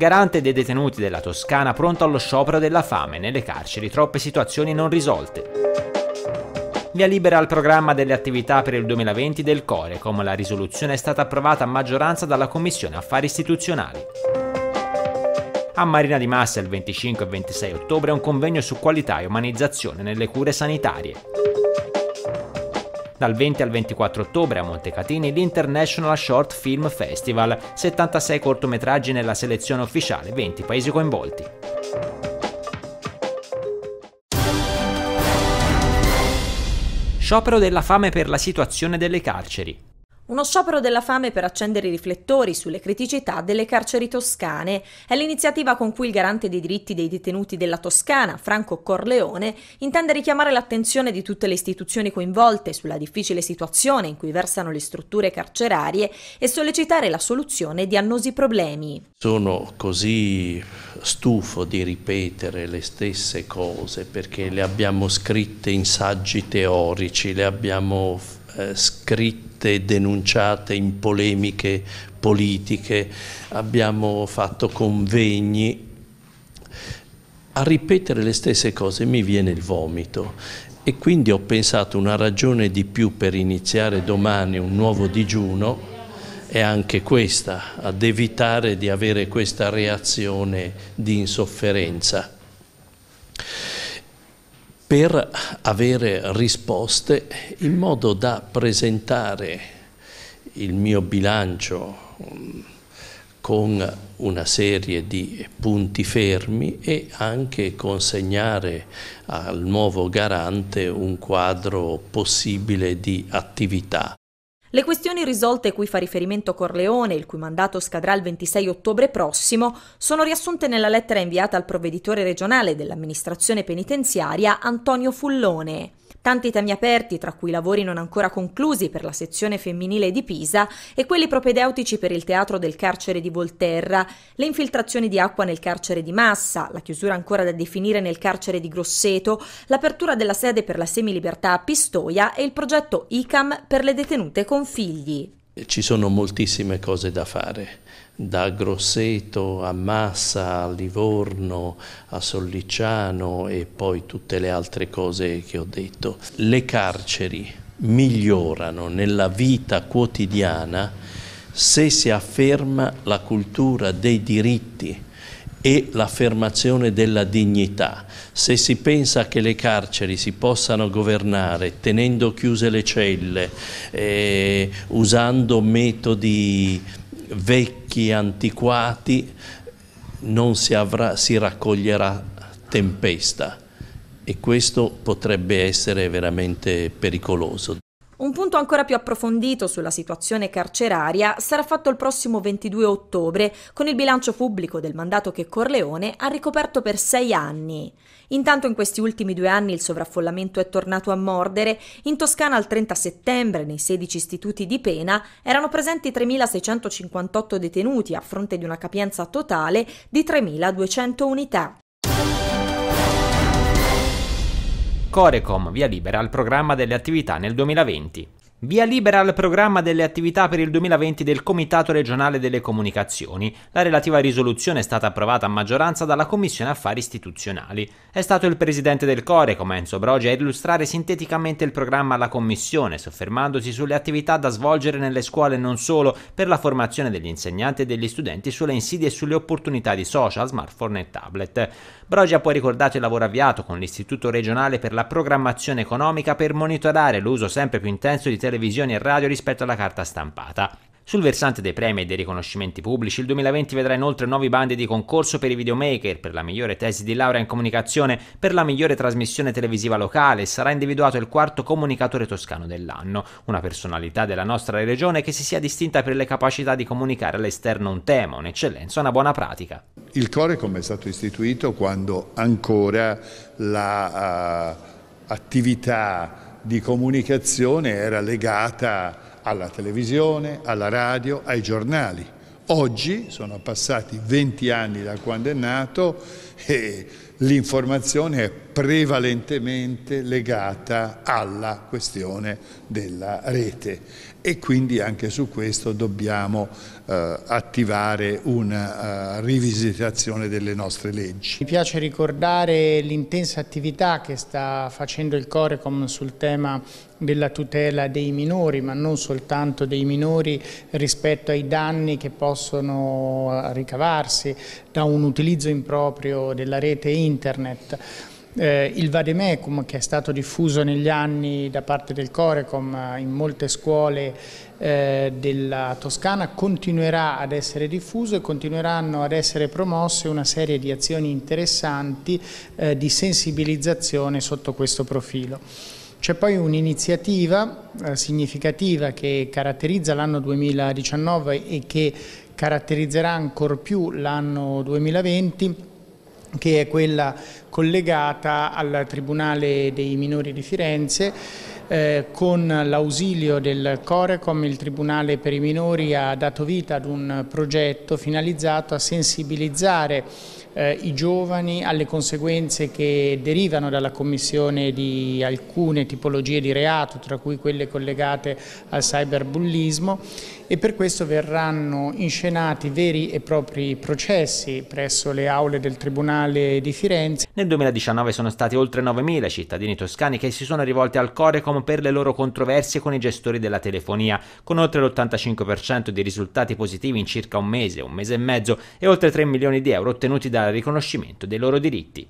garante dei detenuti della Toscana pronto allo sciopero della fame, nelle carceri troppe situazioni non risolte. Via libera al programma delle attività per il 2020 del Core, come la risoluzione è stata approvata a maggioranza dalla Commissione Affari Istituzionali. A Marina di Massa il 25 e 26 ottobre un convegno su qualità e umanizzazione nelle cure sanitarie. Dal 20 al 24 ottobre a Montecatini l'International Short Film Festival, 76 cortometraggi nella selezione ufficiale, 20 paesi coinvolti. Sciopero della fame per la situazione delle carceri. Uno sciopero della fame per accendere i riflettori sulle criticità delle carceri toscane è l'iniziativa con cui il garante dei diritti dei detenuti della Toscana, Franco Corleone, intende richiamare l'attenzione di tutte le istituzioni coinvolte sulla difficile situazione in cui versano le strutture carcerarie e sollecitare la soluzione di annosi problemi. Sono così stufo di ripetere le stesse cose perché le abbiamo scritte in saggi teorici, le abbiamo eh, scritte scritte, denunciate in polemiche politiche, abbiamo fatto convegni. A ripetere le stesse cose mi viene il vomito e quindi ho pensato una ragione di più per iniziare domani un nuovo digiuno è anche questa, ad evitare di avere questa reazione di insofferenza per avere risposte in modo da presentare il mio bilancio mm, con una serie di punti fermi e anche consegnare al nuovo garante un quadro possibile di attività. Le questioni risolte cui fa riferimento Corleone, il cui mandato scadrà il 26 ottobre prossimo, sono riassunte nella lettera inviata al provveditore regionale dell'amministrazione penitenziaria Antonio Fullone tanti temi aperti tra cui lavori non ancora conclusi per la sezione femminile di Pisa e quelli propedeutici per il teatro del carcere di Volterra, le infiltrazioni di acqua nel carcere di Massa, la chiusura ancora da definire nel carcere di Grosseto, l'apertura della sede per la semilibertà a Pistoia e il progetto ICAM per le detenute con figli. Ci sono moltissime cose da fare da Grosseto a Massa, a Livorno, a Sollicciano e poi tutte le altre cose che ho detto. Le carceri migliorano nella vita quotidiana se si afferma la cultura dei diritti e l'affermazione della dignità. Se si pensa che le carceri si possano governare tenendo chiuse le celle, eh, usando metodi vecchi, secchi, antiquati, non si, avrà, si raccoglierà tempesta e questo potrebbe essere veramente pericoloso. Un punto ancora più approfondito sulla situazione carceraria sarà fatto il prossimo 22 ottobre con il bilancio pubblico del mandato che Corleone ha ricoperto per sei anni. Intanto in questi ultimi due anni il sovraffollamento è tornato a mordere. In Toscana al 30 settembre nei 16 istituti di pena erano presenti 3.658 detenuti a fronte di una capienza totale di 3.200 unità. Corecom via libera al programma delle attività nel 2020. Via libera al programma delle attività per il 2020 del Comitato regionale delle comunicazioni. La relativa risoluzione è stata approvata a maggioranza dalla Commissione Affari Istituzionali. È stato il presidente del Core, come Enzo Brogi, a illustrare sinteticamente il programma alla Commissione, soffermandosi sulle attività da svolgere nelle scuole e non solo per la formazione degli insegnanti e degli studenti sulle insidie e sulle opportunità di social, smartphone e tablet. Brogi ha poi ricordato il lavoro avviato con l'Istituto regionale per la programmazione economica per monitorare l'uso sempre più intenso di televisioni e radio rispetto alla carta stampata. Sul versante dei premi e dei riconoscimenti pubblici, il 2020 vedrà inoltre nuovi bandi di concorso per i videomaker, per la migliore tesi di laurea in comunicazione, per la migliore trasmissione televisiva locale e sarà individuato il quarto comunicatore toscano dell'anno, una personalità della nostra regione che si sia distinta per le capacità di comunicare all'esterno un tema, un'eccellenza, una buona pratica. Il Corecom è stato istituito quando ancora l'attività la, uh, di comunicazione era legata a alla televisione, alla radio, ai giornali. Oggi, sono passati 20 anni da quando è nato, e l'informazione è prevalentemente legata alla questione della rete e quindi anche su questo dobbiamo eh, attivare una uh, rivisitazione delle nostre leggi. Mi piace ricordare l'intensa attività che sta facendo il Corecom sul tema della tutela dei minori, ma non soltanto dei minori rispetto ai danni che possono eh, ricavarsi da un utilizzo improprio della rete internet. Eh, il vademecum che è stato diffuso negli anni da parte del Corecom eh, in molte scuole eh, della Toscana continuerà ad essere diffuso e continueranno ad essere promosse una serie di azioni interessanti eh, di sensibilizzazione sotto questo profilo. C'è poi un'iniziativa eh, significativa che caratterizza l'anno 2019 e che caratterizzerà ancor più l'anno 2020 che è quella collegata al Tribunale dei minori di Firenze eh, con l'ausilio del Corecom il Tribunale per i minori ha dato vita ad un progetto finalizzato a sensibilizzare eh, i giovani alle conseguenze che derivano dalla commissione di alcune tipologie di reato, tra cui quelle collegate al cyberbullismo e per questo verranno inscenati veri e propri processi presso le aule del Tribunale di Firenze. Nel 2019 sono stati oltre 9.000 cittadini toscani che si sono rivolti al Corecom per le loro controversie con i gestori della telefonia, con oltre l'85% di risultati positivi in circa un mese, un mese e mezzo e oltre 3 milioni di euro ottenuti dal riconoscimento dei loro diritti.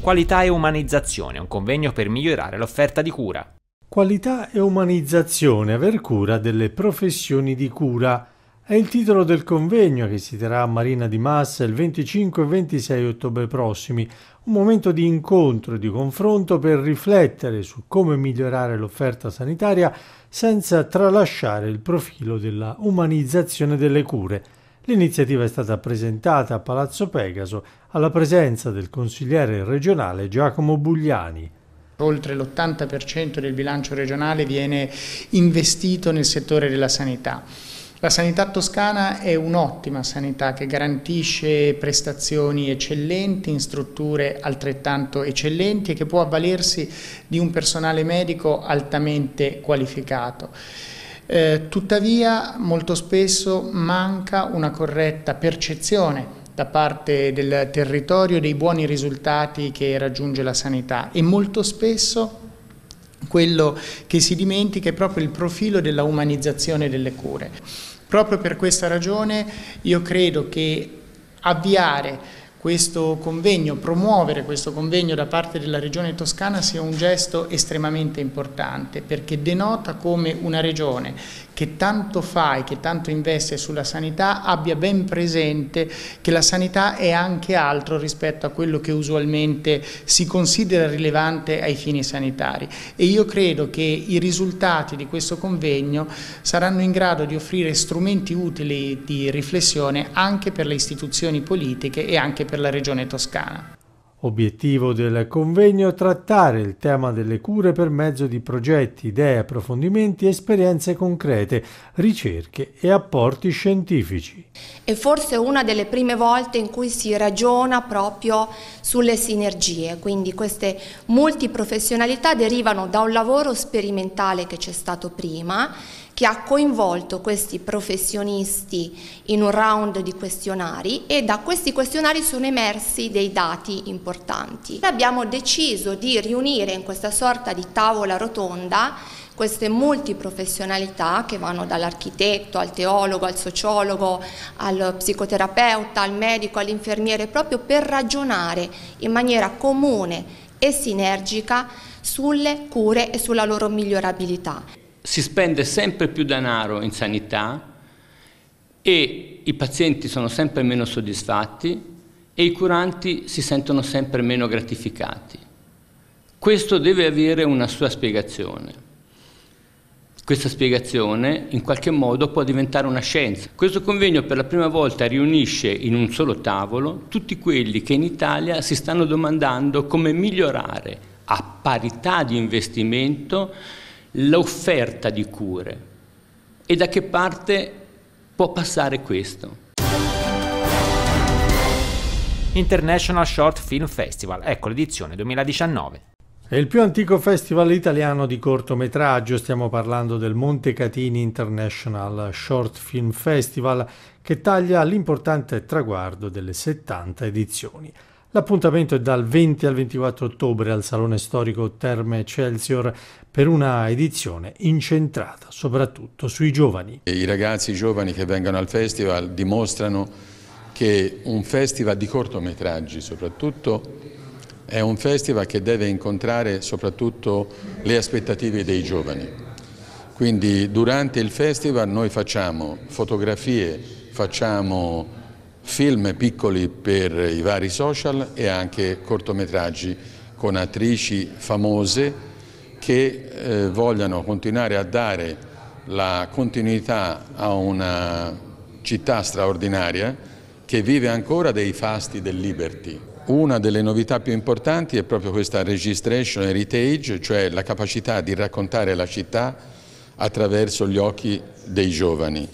Qualità e umanizzazione, un convegno per migliorare l'offerta di cura. Qualità e umanizzazione, aver cura delle professioni di cura è il titolo del convegno che si terrà a Marina di Massa il 25 e 26 ottobre prossimi, un momento di incontro e di confronto per riflettere su come migliorare l'offerta sanitaria senza tralasciare il profilo della umanizzazione delle cure. L'iniziativa è stata presentata a Palazzo Pegaso alla presenza del consigliere regionale Giacomo Bugliani. Oltre l'80% del bilancio regionale viene investito nel settore della sanità la sanità toscana è un'ottima sanità che garantisce prestazioni eccellenti in strutture altrettanto eccellenti e che può avvalersi di un personale medico altamente qualificato. Eh, tuttavia molto spesso manca una corretta percezione da parte del territorio dei buoni risultati che raggiunge la sanità e molto spesso quello che si dimentica è proprio il profilo della umanizzazione delle cure. Proprio per questa ragione io credo che avviare questo convegno, promuovere questo convegno da parte della Regione Toscana sia un gesto estremamente importante perché denota come una regione che tanto fa e che tanto investe sulla sanità abbia ben presente che la sanità è anche altro rispetto a quello che usualmente si considera rilevante ai fini sanitari e io credo che i risultati di questo convegno saranno in grado di offrire strumenti utili di riflessione anche per le istituzioni politiche e anche per la regione toscana. Obiettivo del convegno è trattare il tema delle cure per mezzo di progetti, idee, approfondimenti, esperienze concrete, ricerche e apporti scientifici. È forse una delle prime volte in cui si ragiona proprio sulle sinergie, quindi queste multiprofessionalità derivano da un lavoro sperimentale che c'è stato prima che ha coinvolto questi professionisti in un round di questionari e da questi questionari sono emersi dei dati importanti. Abbiamo deciso di riunire in questa sorta di tavola rotonda queste multiprofessionalità che vanno dall'architetto al teologo, al sociologo, al psicoterapeuta, al medico, all'infermiere, proprio per ragionare in maniera comune e sinergica sulle cure e sulla loro migliorabilità si spende sempre più denaro in sanità e i pazienti sono sempre meno soddisfatti e i curanti si sentono sempre meno gratificati. Questo deve avere una sua spiegazione. Questa spiegazione in qualche modo può diventare una scienza. Questo convegno per la prima volta riunisce in un solo tavolo tutti quelli che in Italia si stanno domandando come migliorare a parità di investimento l'offerta di cure e da che parte può passare questo. International Short Film Festival, ecco l'edizione 2019. È il più antico festival italiano di cortometraggio, stiamo parlando del Montecatini International Short Film Festival che taglia l'importante traguardo delle 70 edizioni. L'appuntamento è dal 20 al 24 ottobre al Salone Storico Terme Celsior per una edizione incentrata soprattutto sui giovani. I ragazzi i giovani che vengono al festival dimostrano che un festival di cortometraggi soprattutto è un festival che deve incontrare soprattutto le aspettative dei giovani. Quindi durante il festival noi facciamo fotografie, facciamo film piccoli per i vari social e anche cortometraggi con attrici famose che eh, vogliano continuare a dare la continuità a una città straordinaria che vive ancora dei fasti del Liberty. Una delle novità più importanti è proprio questa registration heritage, cioè la capacità di raccontare la città attraverso gli occhi dei giovani.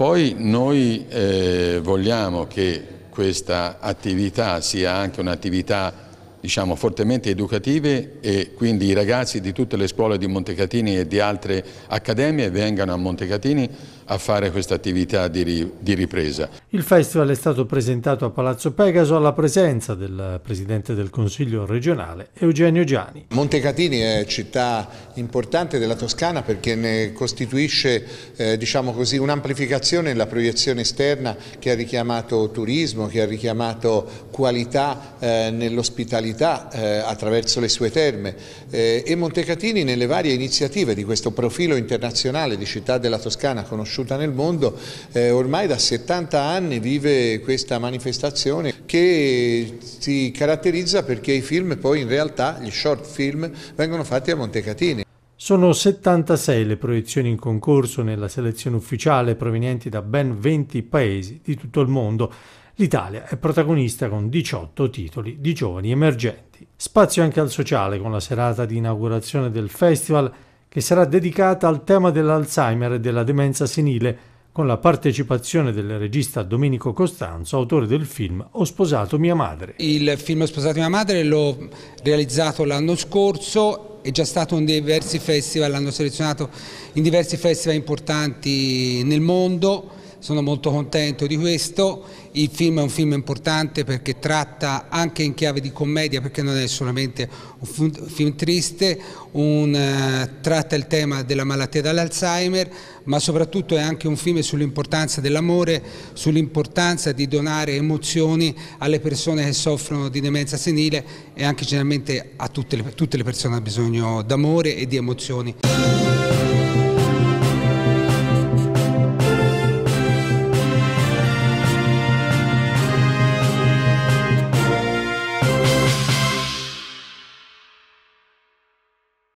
Poi noi eh, vogliamo che questa attività sia anche un'attività diciamo, fortemente educativa e quindi i ragazzi di tutte le scuole di Montecatini e di altre accademie vengano a Montecatini a fare questa attività di, di ripresa. Il festival è stato presentato a Palazzo Pegaso alla presenza del Presidente del Consiglio regionale Eugenio Giani. Montecatini è città importante della Toscana perché ne costituisce eh, diciamo così, un'amplificazione nella proiezione esterna che ha richiamato turismo, che ha richiamato qualità eh, nell'ospitalità eh, attraverso le sue terme eh, e Montecatini nelle varie iniziative di questo profilo internazionale di città della Toscana conosciuto conosciuta nel mondo, eh, ormai da 70 anni vive questa manifestazione che si caratterizza perché i film poi in realtà, gli short film, vengono fatti a Montecatini. Sono 76 le proiezioni in concorso nella selezione ufficiale provenienti da ben 20 paesi di tutto il mondo. L'Italia è protagonista con 18 titoli di giovani emergenti. Spazio anche al sociale con la serata di inaugurazione del festival che sarà dedicata al tema dell'Alzheimer e della demenza senile, con la partecipazione del regista Domenico Costanzo, autore del film Ho sposato mia madre. Il film Ho sposato mia madre l'ho realizzato l'anno scorso, è già stato in diversi festival, l'hanno selezionato in diversi festival importanti nel mondo sono molto contento di questo, il film è un film importante perché tratta anche in chiave di commedia, perché non è solamente un film triste, un, uh, tratta il tema della malattia dall'Alzheimer, ma soprattutto è anche un film sull'importanza dell'amore, sull'importanza di donare emozioni alle persone che soffrono di demenza senile e anche generalmente a tutte le, tutte le persone hanno bisogno d'amore e di emozioni.